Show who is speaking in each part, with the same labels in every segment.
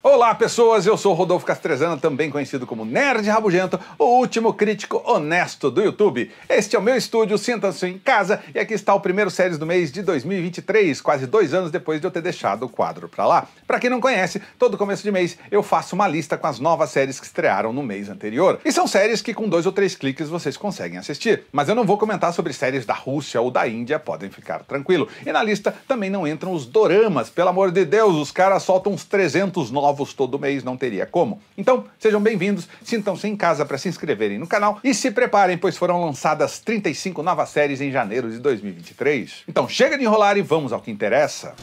Speaker 1: Olá, pessoas! Eu sou Rodolfo Castrezana, também conhecido como Nerd Rabugento, o último crítico honesto do YouTube. Este é o meu estúdio, sinta se em casa, e aqui está o primeiro séries do mês de 2023, quase dois anos depois de eu ter deixado o quadro pra lá. Para quem não conhece, todo começo de mês eu faço uma lista com as novas séries que estrearam no mês anterior. E são séries que com dois ou três cliques vocês conseguem assistir. Mas eu não vou comentar sobre séries da Rússia ou da Índia, podem ficar tranquilo. E na lista também não entram os doramas, pelo amor de Deus, os caras soltam uns 300 novos novos todo mês, não teria como. Então, sejam bem-vindos, sintam-se em casa para se inscreverem no canal e se preparem, pois foram lançadas 35 novas séries em janeiro de 2023. Então, chega de enrolar e vamos ao que interessa.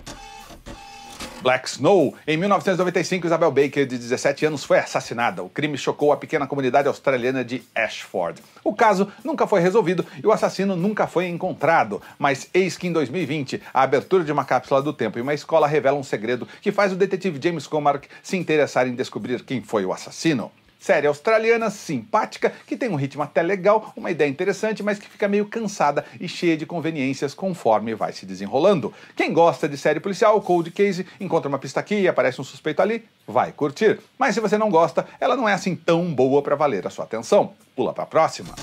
Speaker 1: Black Snow. Em 1995, Isabel Baker, de 17 anos, foi assassinada. O crime chocou a pequena comunidade australiana de Ashford. O caso nunca foi resolvido e o assassino nunca foi encontrado. Mas eis que em 2020, a abertura de uma cápsula do tempo e uma escola revela um segredo que faz o detetive James Comark se interessar em descobrir quem foi o assassino série australiana simpática, que tem um ritmo até legal, uma ideia interessante, mas que fica meio cansada e cheia de conveniências conforme vai se desenrolando. Quem gosta de série policial, Cold Case, encontra uma pista aqui e aparece um suspeito ali, vai curtir. Mas se você não gosta, ela não é assim tão boa para valer a sua atenção. Pula para a próxima.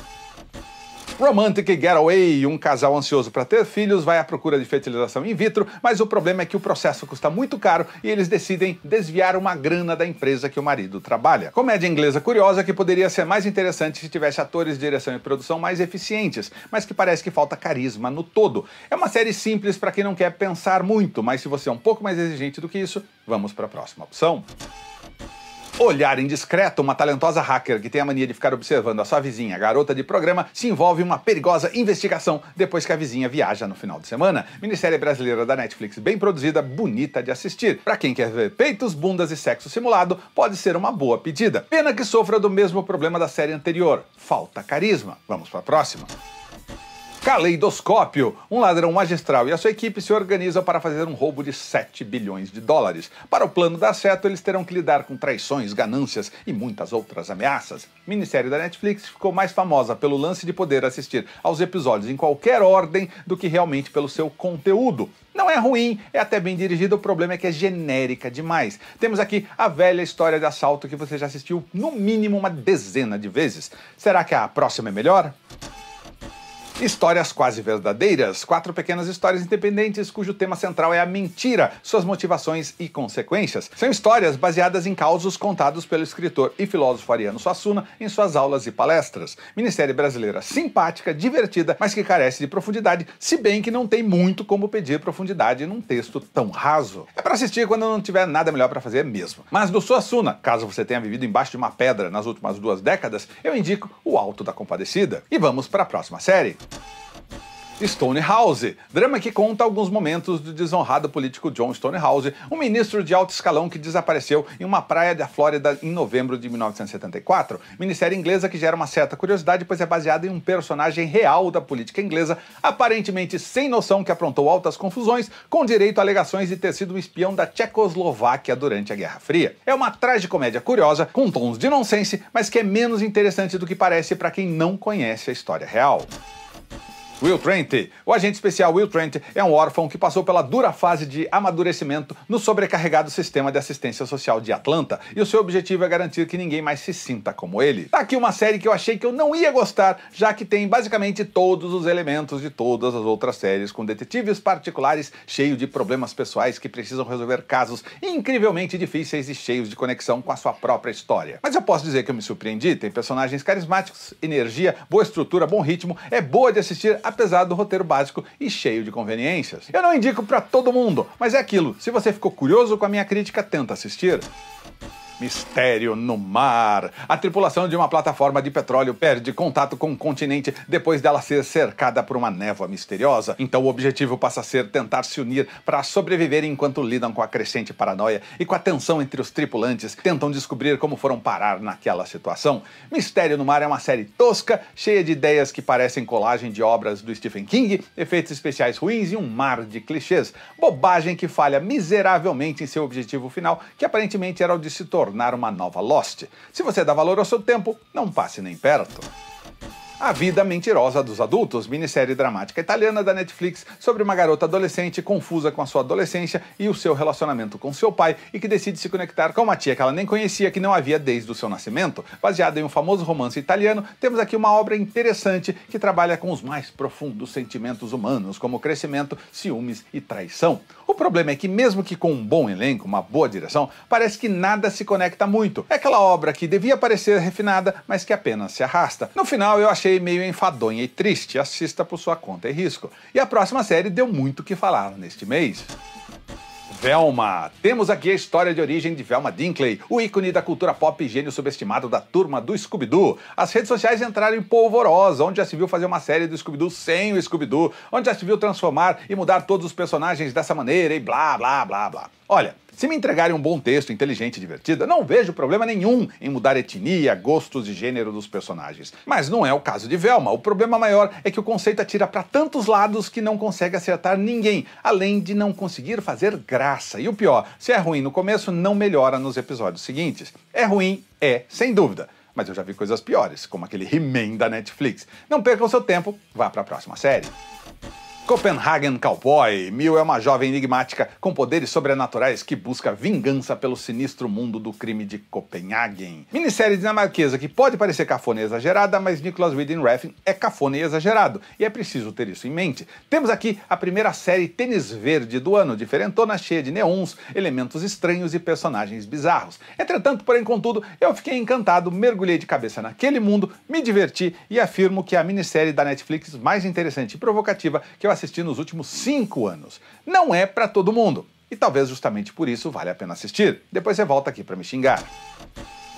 Speaker 1: Romantic Getaway, um casal ansioso para ter filhos, vai à procura de fertilização in vitro, mas o problema é que o processo custa muito caro e eles decidem desviar uma grana da empresa que o marido trabalha. Comédia inglesa curiosa que poderia ser mais interessante se tivesse atores, direção e produção mais eficientes, mas que parece que falta carisma no todo. É uma série simples para quem não quer pensar muito, mas se você é um pouco mais exigente do que isso, vamos para a próxima opção. Olhar indiscreto, uma talentosa hacker que tem a mania de ficar observando a sua vizinha, garota de programa, se envolve em uma perigosa investigação depois que a vizinha viaja no final de semana. Minissérie brasileira da Netflix, bem produzida, bonita de assistir. Para quem quer ver peitos, bundas e sexo simulado, pode ser uma boa pedida. Pena que sofra do mesmo problema da série anterior, falta carisma. Vamos para a próxima. Caleidoscópio. Um ladrão magistral e a sua equipe se organizam para fazer um roubo de 7 bilhões de dólares. Para o plano dar certo, eles terão que lidar com traições, ganâncias e muitas outras ameaças. Minissérie da Netflix ficou mais famosa pelo lance de poder assistir aos episódios em qualquer ordem do que realmente pelo seu conteúdo. Não é ruim, é até bem dirigida, o problema é que é genérica demais. Temos aqui a velha história de assalto que você já assistiu no mínimo uma dezena de vezes. Será que a próxima é melhor? Histórias quase verdadeiras, quatro pequenas histórias independentes cujo tema central é a mentira, suas motivações e consequências. São histórias baseadas em causos contados pelo escritor e filósofo Ariano Suassuna em suas aulas e palestras. Ministério brasileira simpática, divertida, mas que carece de profundidade, se bem que não tem muito como pedir profundidade num texto tão raso. É para assistir quando não tiver nada melhor para fazer mesmo. Mas do Suassuna, caso você tenha vivido embaixo de uma pedra nas últimas duas décadas, eu indico O Alto da Compadecida. E vamos para a próxima série. Stonehouse, drama que conta alguns momentos do desonrado político John Stonehouse, um ministro de alto escalão que desapareceu em uma praia da Flórida em novembro de 1974. Minissérie inglesa que gera uma certa curiosidade, pois é baseada em um personagem real da política inglesa, aparentemente sem noção que aprontou altas confusões, com direito a alegações de ter sido um espião da Tchecoslováquia durante a Guerra Fria. É uma tragicomédia curiosa, com tons de nonsense, mas que é menos interessante do que parece para quem não conhece a história real. Will Trent. O agente especial Will Trent é um órfão que passou pela dura fase de amadurecimento no sobrecarregado sistema de assistência social de Atlanta, e o seu objetivo é garantir que ninguém mais se sinta como ele. Tá aqui uma série que eu achei que eu não ia gostar, já que tem basicamente todos os elementos de todas as outras séries, com detetives particulares cheios de problemas pessoais que precisam resolver casos incrivelmente difíceis e cheios de conexão com a sua própria história. Mas eu posso dizer que eu me surpreendi, tem personagens carismáticos, energia, boa estrutura, bom ritmo, é boa de assistir a apesar do roteiro básico e cheio de conveniências. Eu não indico para todo mundo, mas é aquilo. Se você ficou curioso com a minha crítica, tenta assistir. Mistério no mar. A tripulação de uma plataforma de petróleo perde contato com o continente depois dela ser cercada por uma névoa misteriosa. Então o objetivo passa a ser tentar se unir para sobreviver enquanto lidam com a crescente paranoia e com a tensão entre os tripulantes, tentam descobrir como foram parar naquela situação. Mistério no Mar é uma série tosca, cheia de ideias que parecem colagem de obras do Stephen King, efeitos especiais ruins e um mar de clichês. Bobagem que falha miseravelmente em seu objetivo final, que aparentemente era o de se tornar tornar uma nova Lost. Se você dá valor ao seu tempo, não passe nem perto. A Vida Mentirosa dos Adultos, minissérie dramática italiana da Netflix sobre uma garota adolescente confusa com a sua adolescência e o seu relacionamento com seu pai e que decide se conectar com uma tia que ela nem conhecia que não havia desde o seu nascimento. Baseada em um famoso romance italiano, temos aqui uma obra interessante que trabalha com os mais profundos sentimentos humanos, como crescimento, ciúmes e traição. O problema é que, mesmo que com um bom elenco, uma boa direção, parece que nada se conecta muito. É aquela obra que devia parecer refinada, mas que apenas se arrasta. No final, eu achei achei meio enfadonha e triste, assista por sua conta e é risco. E a próxima série deu muito o que falar neste mês. Velma. Temos aqui a história de origem de Velma Dinkley, o ícone da cultura pop e gênio subestimado da turma do Scooby-Doo. As redes sociais entraram em polvorosa, onde já se viu fazer uma série do Scooby-Doo sem o Scooby-Doo, onde já se viu transformar e mudar todos os personagens dessa maneira e blá blá blá blá. Olha, se me entregarem um bom texto, inteligente e divertido, não vejo problema nenhum em mudar etnia, gostos e gênero dos personagens. Mas não é o caso de Velma. O problema maior é que o conceito atira para tantos lados que não consegue acertar ninguém, além de não conseguir fazer graça. E o pior, se é ruim no começo, não melhora nos episódios seguintes. É ruim? É, sem dúvida. Mas eu já vi coisas piores, como aquele He-Man da Netflix. Não percam seu tempo, vá para a próxima série. Copenhagen Cowboy. Mil é uma jovem enigmática com poderes sobrenaturais que busca vingança pelo sinistro mundo do crime de Copenhagen. Minissérie dinamarquesa que pode parecer cafona e exagerada, mas Nicholas Winding Refn é cafona e exagerado, e é preciso ter isso em mente. Temos aqui a primeira série tênis verde do ano, diferentona, cheia de neons, elementos estranhos e personagens bizarros. Entretanto, porém, contudo, eu fiquei encantado, mergulhei de cabeça naquele mundo, me diverti e afirmo que é a minissérie da Netflix mais interessante e provocativa que eu assisti nos últimos cinco anos. Não é para todo mundo. E talvez justamente por isso vale a pena assistir. Depois você volta aqui para me xingar.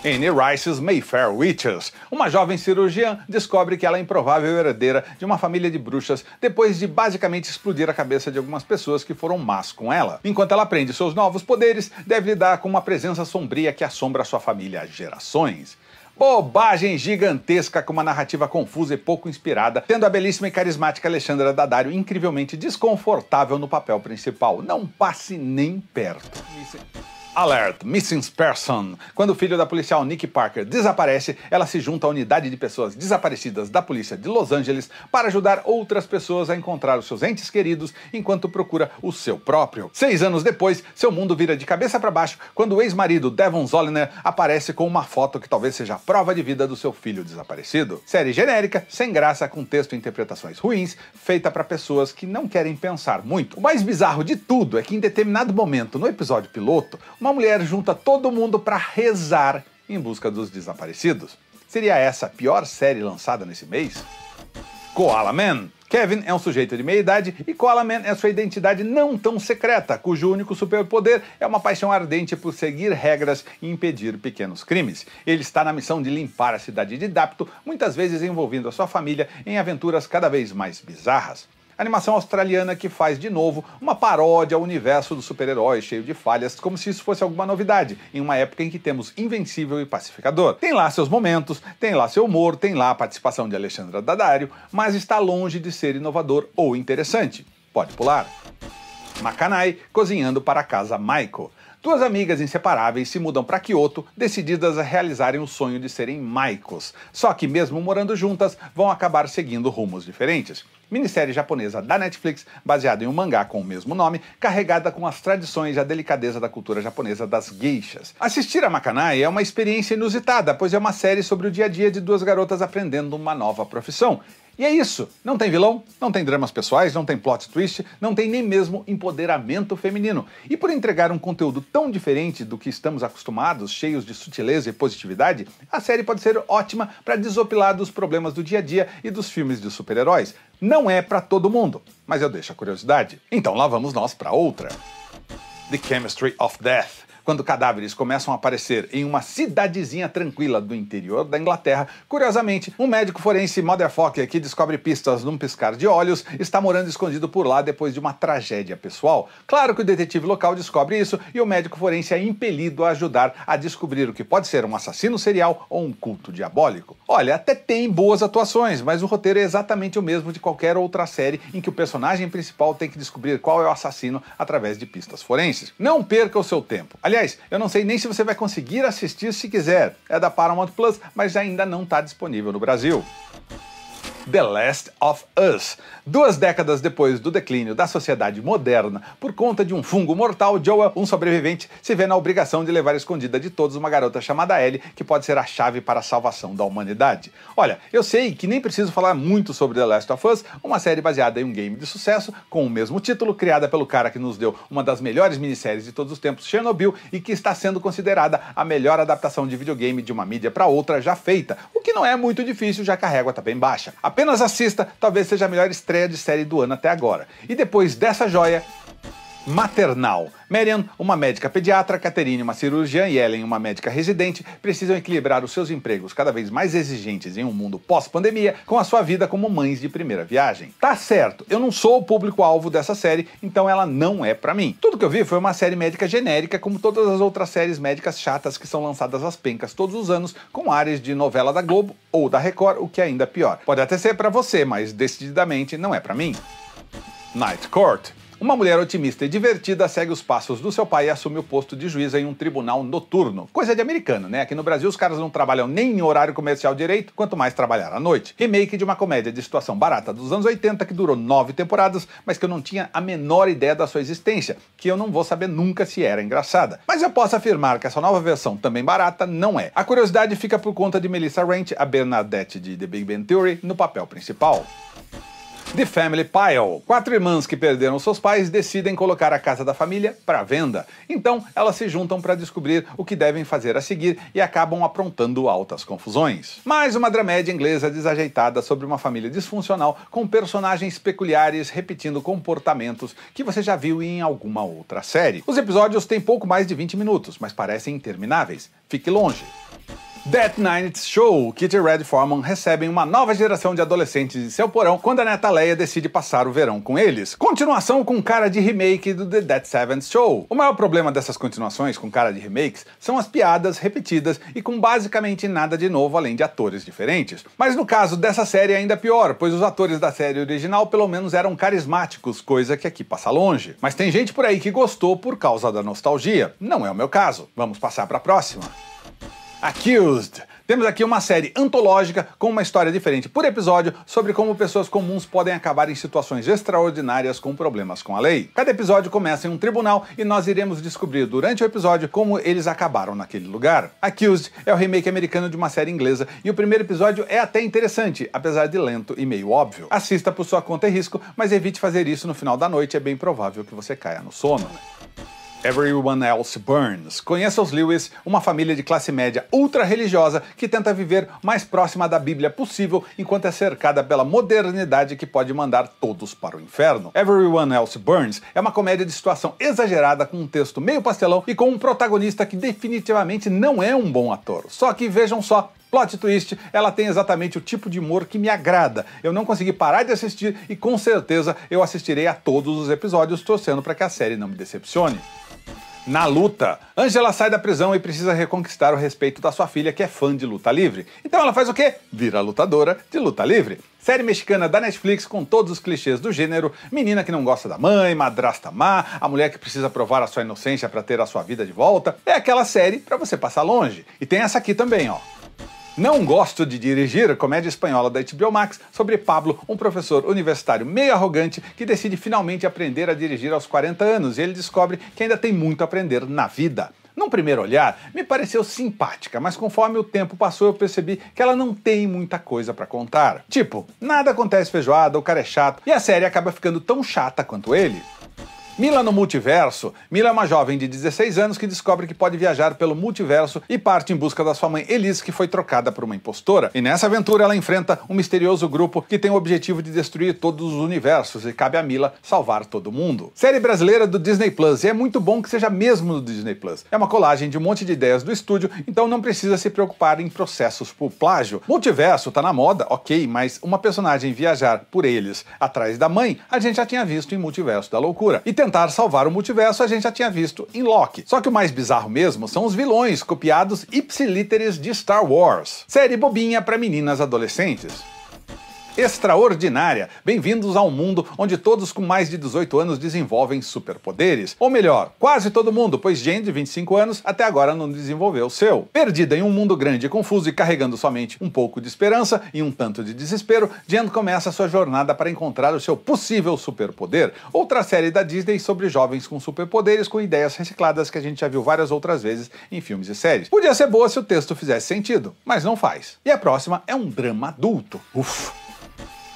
Speaker 1: Anne Rice's Mayfair Witches. Uma jovem cirurgiã descobre que ela é improvável herdeira de uma família de bruxas depois de basicamente explodir a cabeça de algumas pessoas que foram más com ela. Enquanto ela aprende seus novos poderes, deve lidar com uma presença sombria que assombra sua família há gerações. Bobagem gigantesca com uma narrativa confusa e pouco inspirada, tendo a belíssima e carismática Alexandra Daddario incrivelmente desconfortável no papel principal. Não passe nem perto. Isso Alert, Missing Person. Quando o filho da policial Nick Parker desaparece, ela se junta à unidade de pessoas desaparecidas da polícia de Los Angeles para ajudar outras pessoas a encontrar os seus entes queridos enquanto procura o seu próprio. Seis anos depois, seu mundo vira de cabeça para baixo quando o ex-marido Devon Zollner aparece com uma foto que talvez seja a prova de vida do seu filho desaparecido. Série genérica, sem graça, com texto e interpretações ruins, feita para pessoas que não querem pensar muito. O mais bizarro de tudo é que em determinado momento no episódio piloto, uma mulher junta todo mundo para rezar em busca dos desaparecidos. Seria essa a pior série lançada nesse mês? Koala Man. Kevin é um sujeito de meia idade e Koala Man é sua identidade não tão secreta, cujo único superpoder é uma paixão ardente por seguir regras e impedir pequenos crimes. Ele está na missão de limpar a cidade de Dapto, muitas vezes envolvendo a sua família em aventuras cada vez mais bizarras animação australiana que faz, de novo, uma paródia ao universo dos super-heróis cheio de falhas, como se isso fosse alguma novidade, em uma época em que temos Invencível e Pacificador. Tem lá seus momentos, tem lá seu humor, tem lá a participação de Alexandra Daddario, mas está longe de ser inovador ou interessante. Pode pular. Macanai cozinhando para a casa Michael. Duas amigas inseparáveis se mudam para Kyoto, decididas a realizarem o sonho de serem maicos. Só que, mesmo morando juntas, vão acabar seguindo rumos diferentes. Minissérie japonesa da Netflix, baseada em um mangá com o mesmo nome, carregada com as tradições e a delicadeza da cultura japonesa das geishas. Assistir a Makanai é uma experiência inusitada, pois é uma série sobre o dia a dia de duas garotas aprendendo uma nova profissão. E é isso. Não tem vilão, não tem dramas pessoais, não tem plot twist, não tem nem mesmo empoderamento feminino. E por entregar um conteúdo tão diferente do que estamos acostumados, cheios de sutileza e positividade, a série pode ser ótima para desopilar dos problemas do dia a dia e dos filmes de super-heróis. Não é para todo mundo, mas eu deixo a curiosidade. Então lá vamos nós para outra. The Chemistry of Death quando cadáveres começam a aparecer em uma cidadezinha tranquila do interior da Inglaterra, curiosamente, um médico forense motherfucker que descobre pistas num piscar de olhos está morando escondido por lá depois de uma tragédia pessoal. Claro que o detetive local descobre isso e o médico forense é impelido a ajudar a descobrir o que pode ser um assassino serial ou um culto diabólico. Olha, até tem boas atuações, mas o roteiro é exatamente o mesmo de qualquer outra série em que o personagem principal tem que descobrir qual é o assassino através de pistas forenses. Não perca o seu tempo. Aliás, Aliás, eu não sei nem se você vai conseguir assistir se quiser. É da Paramount Plus, mas ainda não está disponível no Brasil. The Last of Us. Duas décadas depois do declínio da sociedade moderna, por conta de um fungo mortal, Joel, um sobrevivente, se vê na obrigação de levar escondida de todos uma garota chamada Ellie, que pode ser a chave para a salvação da humanidade. Olha, eu sei que nem preciso falar muito sobre The Last of Us, uma série baseada em um game de sucesso com o mesmo título, criada pelo cara que nos deu uma das melhores minisséries de todos os tempos, Chernobyl, e que está sendo considerada a melhor adaptação de videogame de uma mídia para outra já feita, o que não é muito difícil, já que a régua está bem baixa. A Apenas assista, talvez seja a melhor estreia de série do ano até agora. E depois dessa joia, maternal. Marian, uma médica pediatra, Caterine, uma cirurgiã e Ellen, uma médica residente, precisam equilibrar os seus empregos cada vez mais exigentes em um mundo pós-pandemia com a sua vida como mães de primeira viagem. Tá certo, eu não sou o público-alvo dessa série, então ela não é para mim. Tudo que eu vi foi uma série médica genérica, como todas as outras séries médicas chatas que são lançadas às pencas todos os anos, com áreas de novela da Globo ou da Record, o que é ainda pior. Pode até ser para você, mas decididamente não é para mim. Night Court uma mulher otimista e divertida segue os passos do seu pai e assume o posto de juíza em um tribunal noturno. Coisa de americano, né? Aqui no Brasil os caras não trabalham nem em horário comercial direito, quanto mais trabalhar à noite. Remake de uma comédia de situação barata dos anos 80 que durou nove temporadas, mas que eu não tinha a menor ideia da sua existência, que eu não vou saber nunca se era engraçada. Mas eu posso afirmar que essa nova versão, também barata, não é. A curiosidade fica por conta de Melissa Rent, a Bernadette de The Big Bang Theory, no papel principal. The Family Pile. Quatro irmãs que perderam seus pais decidem colocar a casa da família para venda. Então, elas se juntam para descobrir o que devem fazer a seguir e acabam aprontando altas confusões. Mais uma dramédia inglesa desajeitada sobre uma família disfuncional com personagens peculiares repetindo comportamentos que você já viu em alguma outra série. Os episódios têm pouco mais de 20 minutos, mas parecem intermináveis. Fique longe. That Night Show, Kit e Red Foreman recebem uma nova geração de adolescentes em seu porão quando a neta Leia decide passar o verão com eles. Continuação com cara de remake do The Dead Seventh Show. O maior problema dessas continuações com cara de remakes são as piadas repetidas e com basicamente nada de novo além de atores diferentes. Mas no caso dessa série é ainda pior, pois os atores da série original pelo menos eram carismáticos, coisa que aqui passa longe. Mas tem gente por aí que gostou por causa da nostalgia. Não é o meu caso. Vamos passar para a próxima. Accused. Temos aqui uma série antológica com uma história diferente por episódio sobre como pessoas comuns podem acabar em situações extraordinárias com problemas com a lei. Cada episódio começa em um tribunal e nós iremos descobrir durante o episódio como eles acabaram naquele lugar. Accused é o remake americano de uma série inglesa e o primeiro episódio é até interessante, apesar de lento e meio óbvio. Assista por sua conta e risco, mas evite fazer isso no final da noite, é bem provável que você caia no sono. Everyone Else Burns. Conheça os Lewis, uma família de classe média ultra-religiosa que tenta viver mais próxima da Bíblia possível enquanto é cercada pela modernidade que pode mandar todos para o inferno. Everyone Else Burns é uma comédia de situação exagerada com um texto meio pastelão e com um protagonista que definitivamente não é um bom ator. Só que vejam só, Plot Twist, ela tem exatamente o tipo de humor que me agrada. Eu não consegui parar de assistir e com certeza eu assistirei a todos os episódios torcendo para que a série não me decepcione na luta. Angela sai da prisão e precisa reconquistar o respeito da sua filha, que é fã de luta livre. Então ela faz o quê? Vira lutadora de luta livre. Série mexicana da Netflix com todos os clichês do gênero: menina que não gosta da mãe, madrasta má, a mulher que precisa provar a sua inocência para ter a sua vida de volta. É aquela série para você passar longe. E tem essa aqui também, ó. Não Gosto de Dirigir, comédia espanhola da HBO Max, sobre Pablo, um professor universitário meio arrogante que decide finalmente aprender a dirigir aos 40 anos e ele descobre que ainda tem muito a aprender na vida. Num primeiro olhar, me pareceu simpática, mas conforme o tempo passou eu percebi que ela não tem muita coisa para contar. Tipo, nada acontece feijoada, o cara é chato e a série acaba ficando tão chata quanto ele. Mila no multiverso. Mila é uma jovem de 16 anos que descobre que pode viajar pelo multiverso e parte em busca da sua mãe Elise, que foi trocada por uma impostora. E nessa aventura ela enfrenta um misterioso grupo que tem o objetivo de destruir todos os universos e cabe a Mila salvar todo mundo. Série brasileira do Disney Plus, e é muito bom que seja mesmo do Disney Plus. É uma colagem de um monte de ideias do estúdio, então não precisa se preocupar em processos por plágio. Multiverso tá na moda, ok, mas uma personagem viajar por eles atrás da mãe, a gente já tinha visto em Multiverso da Loucura. E tentar salvar o multiverso a gente já tinha visto em Loki. Só que o mais bizarro mesmo são os vilões copiados ipsilíteres de Star Wars. Série bobinha para meninas adolescentes extraordinária. Bem-vindos ao mundo onde todos com mais de 18 anos desenvolvem superpoderes. Ou melhor, quase todo mundo, pois gente de 25 anos até agora não desenvolveu o seu. Perdida em um mundo grande e confuso e carregando somente um pouco de esperança e um tanto de desespero, Jen começa sua jornada para encontrar o seu possível superpoder. Outra série da Disney sobre jovens com superpoderes com ideias recicladas que a gente já viu várias outras vezes em filmes e séries. Podia ser boa se o texto fizesse sentido, mas não faz. E a próxima é um drama adulto. Ufa!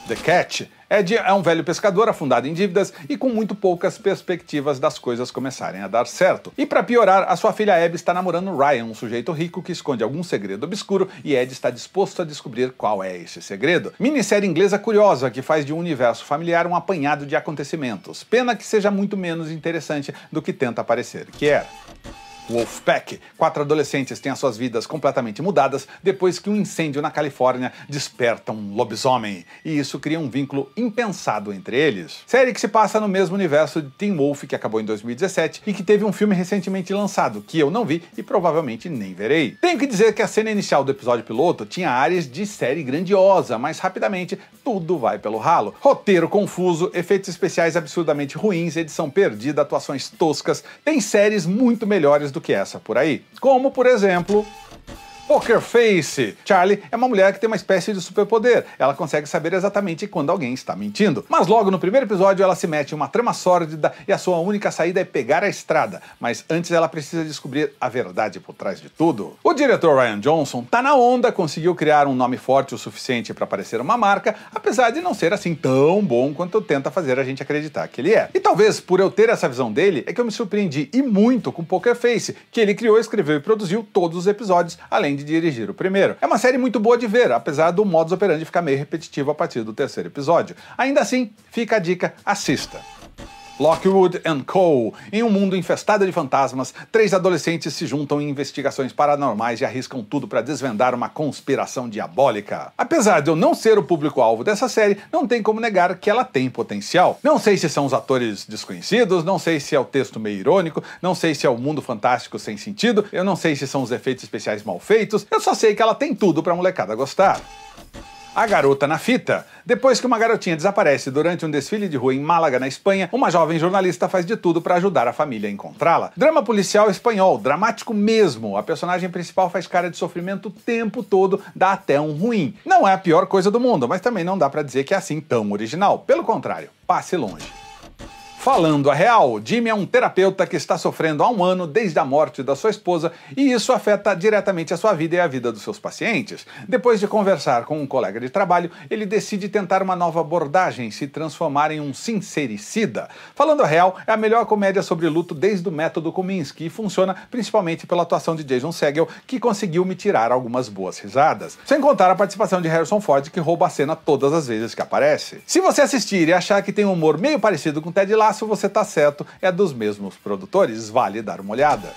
Speaker 1: The Cat é Ed é um velho pescador afundado em dívidas e com muito poucas perspectivas das coisas começarem a dar certo. E para piorar, a sua filha Abby está namorando Ryan, um sujeito rico que esconde algum segredo obscuro e Ed está disposto a descobrir qual é esse segredo. Minissérie inglesa curiosa que faz de um universo familiar um apanhado de acontecimentos. Pena que seja muito menos interessante do que tenta parecer que é. Wolfpack. Quatro adolescentes têm as suas vidas completamente mudadas depois que um incêndio na Califórnia desperta um lobisomem, e isso cria um vínculo impensado entre eles. Série que se passa no mesmo universo de Teen Wolf, que acabou em 2017 e que teve um filme recentemente lançado, que eu não vi e provavelmente nem verei. Tenho que dizer que a cena inicial do episódio piloto tinha áreas de série grandiosa, mas rapidamente tudo vai pelo ralo. Roteiro confuso, efeitos especiais absurdamente ruins, edição perdida, atuações toscas. Tem séries muito melhores do do que essa por aí. Como, por exemplo, Poker Face. Charlie é uma mulher que tem uma espécie de superpoder. Ela consegue saber exatamente quando alguém está mentindo. Mas logo no primeiro episódio ela se mete em uma trama sórdida e a sua única saída é pegar a estrada. Mas antes ela precisa descobrir a verdade por trás de tudo. O diretor Ryan Johnson tá na onda, conseguiu criar um nome forte o suficiente para parecer uma marca, apesar de não ser assim tão bom quanto tenta fazer a gente acreditar que ele é. E talvez por eu ter essa visão dele é que eu me surpreendi e muito com Poker Face, que ele criou, escreveu e produziu todos os episódios, além de dirigir o primeiro. É uma série muito boa de ver, apesar do modus operandi ficar meio repetitivo a partir do terceiro episódio. Ainda assim, fica a dica, assista. Lockwood Co. Em um mundo infestado de fantasmas, três adolescentes se juntam em investigações paranormais e arriscam tudo para desvendar uma conspiração diabólica. Apesar de eu não ser o público-alvo dessa série, não tem como negar que ela tem potencial. Não sei se são os atores desconhecidos, não sei se é o texto meio irônico, não sei se é o mundo fantástico sem sentido, eu não sei se são os efeitos especiais mal feitos, eu só sei que ela tem tudo para molecada gostar. A Garota na Fita. Depois que uma garotinha desaparece durante um desfile de rua em Málaga, na Espanha, uma jovem jornalista faz de tudo para ajudar a família a encontrá-la. Drama policial espanhol, dramático mesmo. A personagem principal faz cara de sofrimento o tempo todo, dá até um ruim. Não é a pior coisa do mundo, mas também não dá para dizer que é assim tão original. Pelo contrário, passe longe. Falando a real, Jimmy é um terapeuta que está sofrendo há um ano desde a morte da sua esposa e isso afeta diretamente a sua vida e a vida dos seus pacientes. Depois de conversar com um colega de trabalho, ele decide tentar uma nova abordagem, se transformar em um sincericida. Falando a real, é a melhor comédia sobre luto desde o método Kominsky e funciona principalmente pela atuação de Jason Segel, que conseguiu me tirar algumas boas risadas. Sem contar a participação de Harrison Ford, que rouba a cena todas as vezes que aparece. Se você assistir e achar que tem um humor meio parecido com Ted Lasso, se Você Tá Certo é dos mesmos produtores, vale dar uma olhada.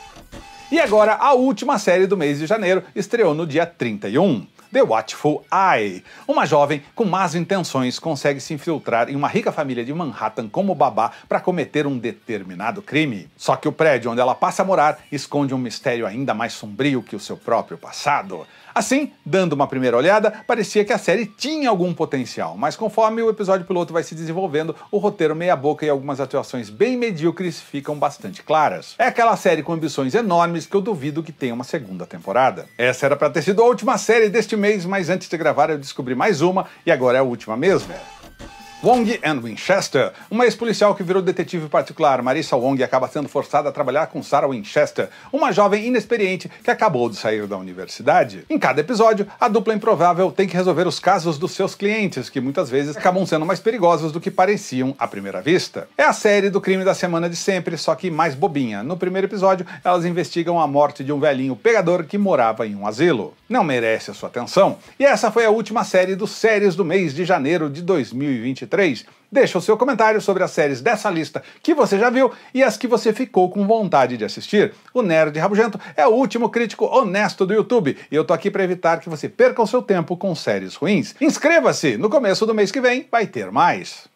Speaker 1: E agora, a última série do mês de janeiro estreou no dia 31. The Watchful Eye. Uma jovem com más intenções consegue se infiltrar em uma rica família de Manhattan como babá para cometer um determinado crime. Só que o prédio onde ela passa a morar esconde um mistério ainda mais sombrio que o seu próprio passado. Assim, dando uma primeira olhada, parecia que a série tinha algum potencial, mas conforme o episódio piloto vai se desenvolvendo, o roteiro meia-boca e algumas atuações bem medíocres ficam bastante claras. É aquela série com ambições enormes que eu duvido que tenha uma segunda temporada. Essa era para ter sido a última série deste mês, mas antes de gravar eu descobri mais uma e agora é a última mesmo. Wong and Winchester, uma ex-policial que virou detetive particular, Marissa Wong acaba sendo forçada a trabalhar com Sarah Winchester, uma jovem inexperiente que acabou de sair da universidade. Em cada episódio, a dupla improvável tem que resolver os casos dos seus clientes, que muitas vezes acabam sendo mais perigosos do que pareciam à primeira vista. É a série do crime da semana de sempre, só que mais bobinha. No primeiro episódio, elas investigam a morte de um velhinho pegador que morava em um asilo. Não merece a sua atenção. E essa foi a última série dos séries do mês de janeiro de 2023. 2023? Deixa o seu comentário sobre as séries dessa lista que você já viu e as que você ficou com vontade de assistir. O Nerd Rabugento é o último crítico honesto do YouTube e eu tô aqui para evitar que você perca o seu tempo com séries ruins. Inscreva-se! No começo do mês que vem vai ter mais.